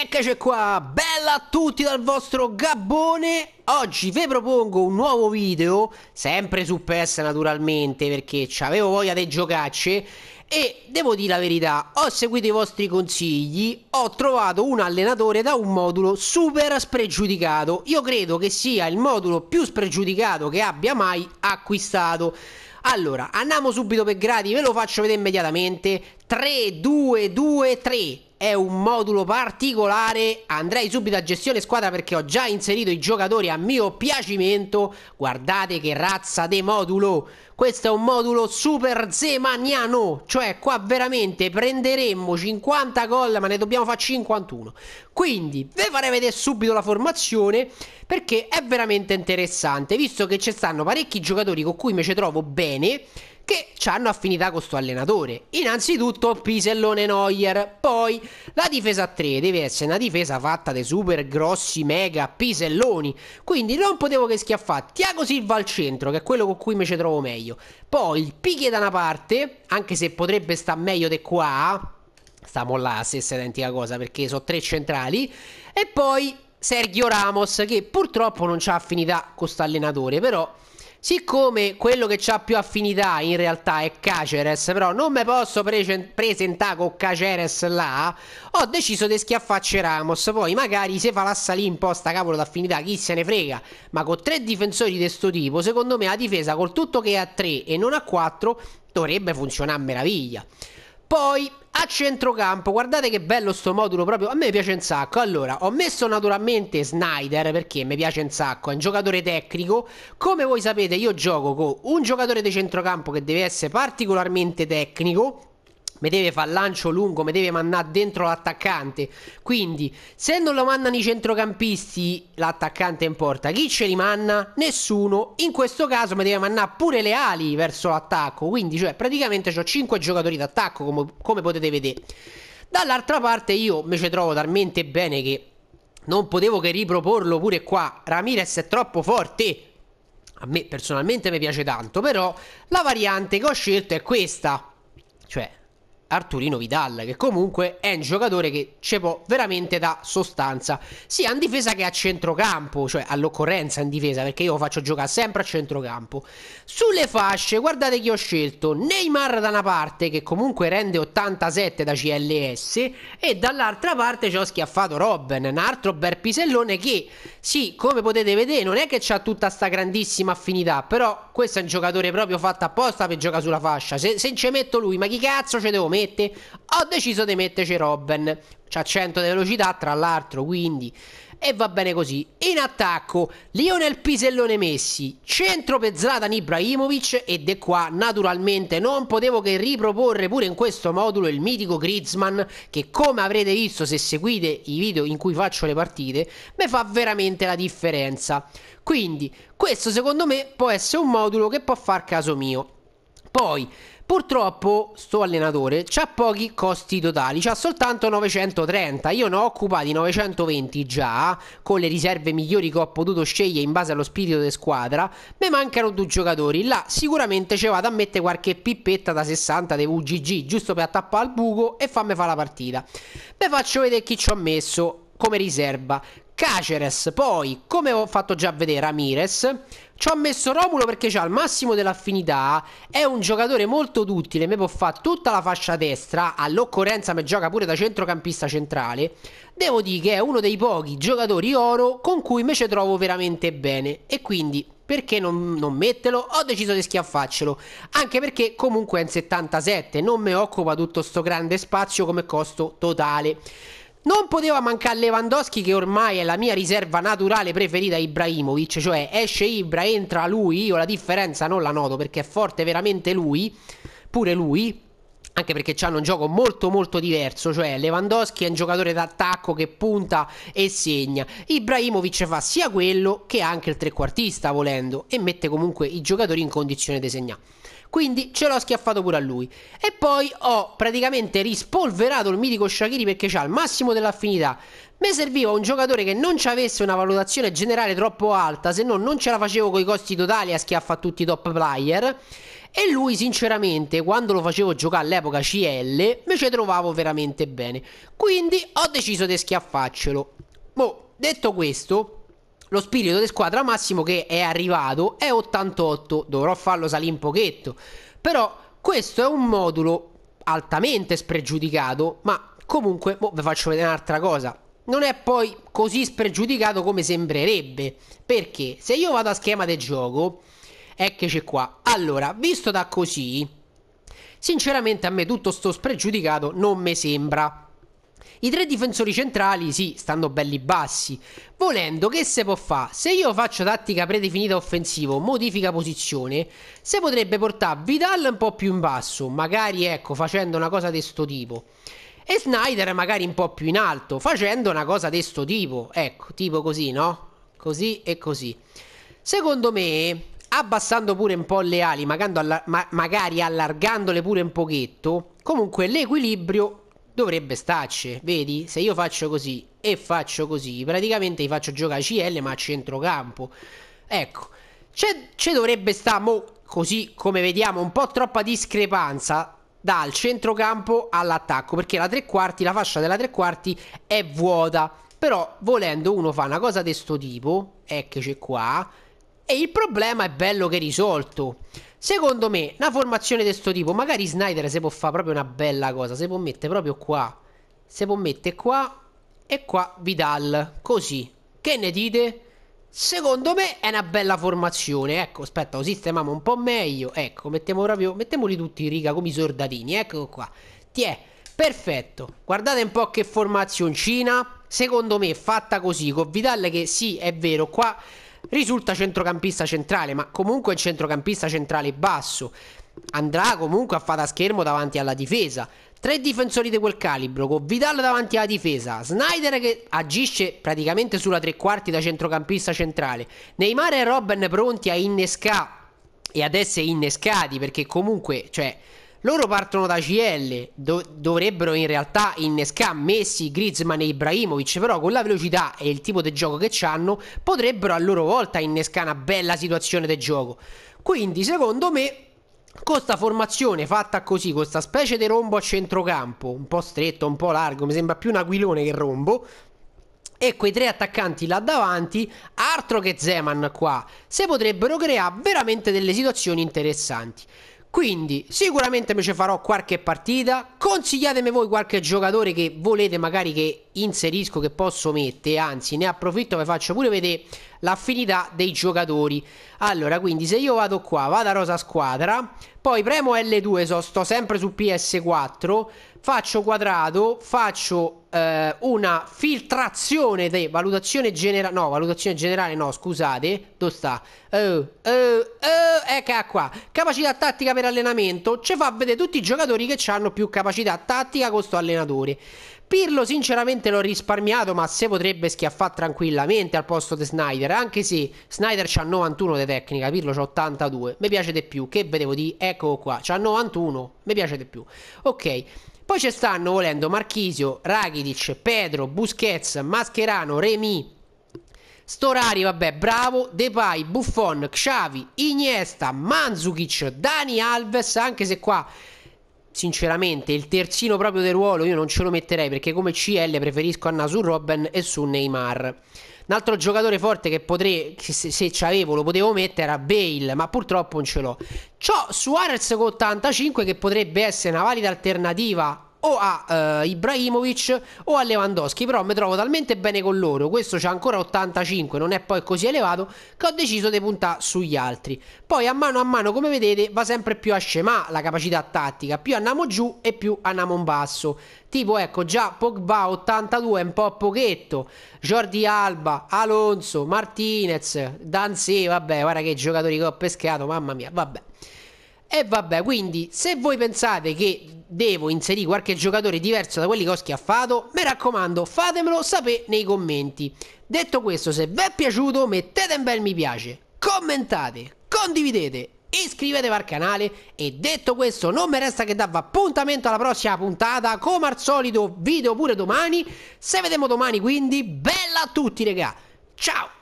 Eccoci qua, bella a tutti dal vostro Gabbone Oggi vi propongo un nuovo video, sempre su PS naturalmente perché avevo voglia di giocacce E devo dire la verità, ho seguito i vostri consigli, ho trovato un allenatore da un modulo super spregiudicato Io credo che sia il modulo più spregiudicato che abbia mai acquistato allora, andiamo subito per gradi, ve lo faccio vedere immediatamente 3, 2, 2, 3 è un modulo particolare. Andrei subito a gestione squadra perché ho già inserito i giocatori a mio piacimento. Guardate che razza di modulo! Questo è un modulo super zemaniano, cioè qua veramente prenderemmo 50 gol ma ne dobbiamo fare 51. Quindi vi farei vedere subito la formazione perché è veramente interessante, visto che ci stanno parecchi giocatori con cui mi ci trovo bene che hanno affinità con questo allenatore. Innanzitutto Pisellone Neuer, poi la difesa a 3 deve essere una difesa fatta dei super grossi mega piselloni, quindi non potevo che schiaffare Tiago Silva al centro, che è quello con cui mi ci trovo meglio. Poi il Piche da una parte, anche se potrebbe sta meglio di qua, stiamo là, stessa identica cosa, perché sono tre centrali, e poi Sergio Ramos, che purtroppo non c'ha affinità con questo allenatore, però Siccome quello che ha più affinità in realtà è Caceres, però non mi posso pre presentare con Caceres là, ho deciso di schiaffarci Ramos. Poi magari se fa la salì in posta cavolo d'affinità, chi se ne frega. Ma con tre difensori di questo tipo, secondo me la difesa col tutto che è a 3 e non a 4 dovrebbe funzionare a meraviglia. Poi a centrocampo, guardate che bello sto modulo proprio, a me piace un sacco. Allora, ho messo naturalmente Snyder perché mi piace un sacco, è un giocatore tecnico. Come voi sapete io gioco con un giocatore di centrocampo che deve essere particolarmente tecnico, mi deve fare lancio lungo, mi deve mandare dentro l'attaccante. Quindi, se non lo mandano i centrocampisti, l'attaccante in porta, chi ce li manna? Nessuno. In questo caso mi deve mandare pure le ali verso l'attacco. Quindi, cioè, praticamente ho 5 giocatori d'attacco, come, come potete vedere. Dall'altra parte io mi ci trovo talmente bene che non potevo che riproporlo pure qua. Ramirez è troppo forte. A me personalmente mi piace tanto, però la variante che ho scelto è questa. Cioè, Arturino Vidal, che comunque è un giocatore che ci può veramente da sostanza, sia in difesa che a centrocampo, cioè all'occorrenza in difesa, perché io lo faccio giocare sempre a centrocampo. Sulle fasce, guardate chi ho scelto, Neymar da una parte, che comunque rende 87 da CLS, e dall'altra parte ci ho schiaffato Robben, un altro bel pisellone che, sì, come potete vedere, non è che ha tutta sta grandissima affinità, però questo è un giocatore proprio fatto apposta per giocare sulla fascia, se, se ci metto lui, ma chi cazzo ce devo mettere? mette, ho deciso di metterci Robben. C'ha 100 di velocità, tra l'altro, quindi e va bene così. In attacco, Lionel Pisellone Messi, centro per Zlatan Ibrahimovic ed è qua naturalmente non potevo che riproporre pure in questo modulo il mitico Griezmann che come avrete visto se seguite i video in cui faccio le partite, mi fa veramente la differenza. Quindi questo secondo me può essere un modulo che può far caso mio. Poi Purtroppo sto allenatore ha pochi costi totali, ha soltanto 930, io ne ho occupati 920 già, con le riserve migliori che ho potuto scegliere in base allo spirito di squadra, mi mancano due giocatori, là sicuramente ci vado a mettere qualche pippetta da 60 dei UGG, giusto per attappare al buco e farmi fare la partita. Ve faccio vedere chi ci ho messo come riserva Caceres, poi come ho fatto già vedere Ramirez, ci ho messo Romulo perché ha il massimo dell'affinità, è un giocatore molto duttile. mi può fare tutta la fascia destra, all'occorrenza mi gioca pure da centrocampista centrale, devo dire che è uno dei pochi giocatori oro con cui mi ci trovo veramente bene e quindi perché non, non metterlo? Ho deciso di schiaffarcelo, anche perché comunque è un 77, non mi occupa tutto questo grande spazio come costo totale. Non poteva mancare Lewandowski che ormai è la mia riserva naturale preferita a Ibrahimovic, cioè esce Ibra, entra lui, io la differenza non la noto perché è forte veramente lui, pure lui anche perché hanno un gioco molto molto diverso, cioè Lewandowski è un giocatore d'attacco che punta e segna, Ibrahimovic fa sia quello che anche il trequartista volendo e mette comunque i giocatori in condizione di segnare. Quindi ce l'ho schiaffato pure a lui. E poi ho praticamente rispolverato il mitico Shakiri perché c'ha il massimo dell'affinità. Mi serviva un giocatore che non ci avesse una valutazione generale troppo alta, se no non ce la facevo con i costi totali a schiaffa tutti i top player. E lui, sinceramente, quando lo facevo giocare all'epoca CL, me ci trovavo veramente bene. Quindi ho deciso di schiaffarcelo. Boh, detto questo, lo spirito di squadra massimo che è arrivato è 88. Dovrò farlo salire un pochetto. Però questo è un modulo altamente spregiudicato, ma comunque, boh, vi faccio vedere un'altra cosa non è poi così spregiudicato come sembrerebbe. Perché se io vado a schema di gioco, Eccoci qua. Allora, visto da così, sinceramente a me tutto sto spregiudicato non mi sembra. I tre difensori centrali, sì, stanno belli bassi. Volendo, che se può fare? Se io faccio tattica predefinita offensivo, modifica posizione, se potrebbe portare Vidal un po' più in basso, magari ecco, facendo una cosa di questo tipo. E Snyder magari un po' più in alto, facendo una cosa di questo tipo. Ecco, tipo così, no? Così e così. Secondo me, abbassando pure un po' le ali, alla- ma- magari allargandole pure un pochetto, comunque l'equilibrio dovrebbe starci. Vedi, se io faccio così e faccio così, praticamente gli faccio giocare CL ma a centrocampo. Ecco, ci dovrebbe stare, mo, così come vediamo, un po' troppa discrepanza dal centrocampo all'attacco, perché la tre quarti, la fascia della tre quarti è vuota. Però volendo uno fa una cosa di questo tipo, eccoci qua, e il problema è bello che risolto. Secondo me, una formazione di questo tipo, magari Snyder si può fare proprio una bella cosa. Si può mettere proprio qua. Si può mettere qua e qua Vidal. Così. Che ne dite? Secondo me è una bella formazione. Ecco, aspetta, lo sistemiamo un po' meglio. Ecco, mettiamo proprio, mettiamoli tutti in riga come i sordatini. Ecco qua. Tiè, perfetto. Guardate un po' che formazioncina. Secondo me fatta così, con Vidal che sì, è vero, qua risulta centrocampista centrale, ma comunque un centrocampista centrale basso. Andrà comunque a fare schermo davanti alla difesa. Tre difensori di quel calibro, con Vidal davanti alla difesa, Snyder che agisce praticamente sulla tre quarti da centrocampista centrale, Neymar e Robben pronti a innescare e ad essere innescati perché comunque, cioè, loro partono da CL, do dovrebbero in realtà innescare Messi, Griezmann e Ibrahimovic, però con la velocità e il tipo di gioco che hanno potrebbero a loro volta innescare una bella situazione di gioco. Quindi secondo me con questa formazione fatta così, con questa specie di rombo a centrocampo, un po' stretto, un po' largo, mi sembra più un aquilone che rombo, e quei tre attaccanti là davanti, altro che Zeman qua, se potrebbero creare veramente delle situazioni interessanti. Quindi sicuramente mi ci farò qualche partita, consigliatemi voi qualche giocatore che volete magari che inserisco, che posso mettere, anzi ne approfitto e faccio pure vedere l'affinità dei giocatori. Allora quindi se io vado qua, vado a rosa squadra, poi premo L2, so, sto sempre su PS4, faccio quadrato, faccio eh, una filtrazione di valutazione generale, no, valutazione generale no, scusate, dove sta? Oh, eh, oh, eh, oh, eh, eccola qua, capacità tattica per allenamento, ci fa vedere tutti i giocatori che hanno più capacità tattica con sto allenatore. Pirlo sinceramente l'ho risparmiato, ma se potrebbe schiaffare tranquillamente al posto di Snyder, anche se Snyder c'ha 91 di tecnica, Pirlo c'ha 82, mi piace di più, che vedevo di, eccolo qua, c'ha 91, mi piace di più. Ok, poi ci stanno volendo Marchisio, Rakitic, Pedro, Busquets, Mascherano, Remy, Storari, vabbè, bravo, Depay, Buffon, Xavi, Iniesta, Manzukic, Dani Alves, anche se qua sinceramente il terzino proprio del ruolo io non ce lo metterei perché come CL preferisco Anna su Robben e su Neymar. Un altro giocatore forte che potrei, se, se c'avevo, lo potevo mettere era Bale, ma purtroppo non ce l'ho. C'ho Suarez con 85 che potrebbe essere una valida alternativa o a uh, Ibrahimovic o a Lewandowski, però mi trovo talmente bene con loro, questo c'ha ancora 85, non è poi così elevato, che ho deciso di puntare sugli altri. Poi a mano a mano, come vedete, va sempre più a scemà la capacità tattica, più andiamo giù e più andiamo in basso. Tipo ecco già Pogba 82 è un po' pochetto, Jordi Alba, Alonso, Martinez, Danzi, vabbè, guarda che giocatori che ho pescato, mamma mia, vabbè. E vabbè, quindi se voi pensate che devo inserire qualche giocatore diverso da quelli che ho schiaffato, mi raccomando fatemelo sapere nei commenti. Detto questo, se vi è piaciuto mettete un bel mi piace, commentate, condividete, iscrivetevi al canale e detto questo non mi resta che darvi appuntamento alla prossima puntata, come al solito video pure domani, se vediamo domani quindi, bella a tutti regà, ciao!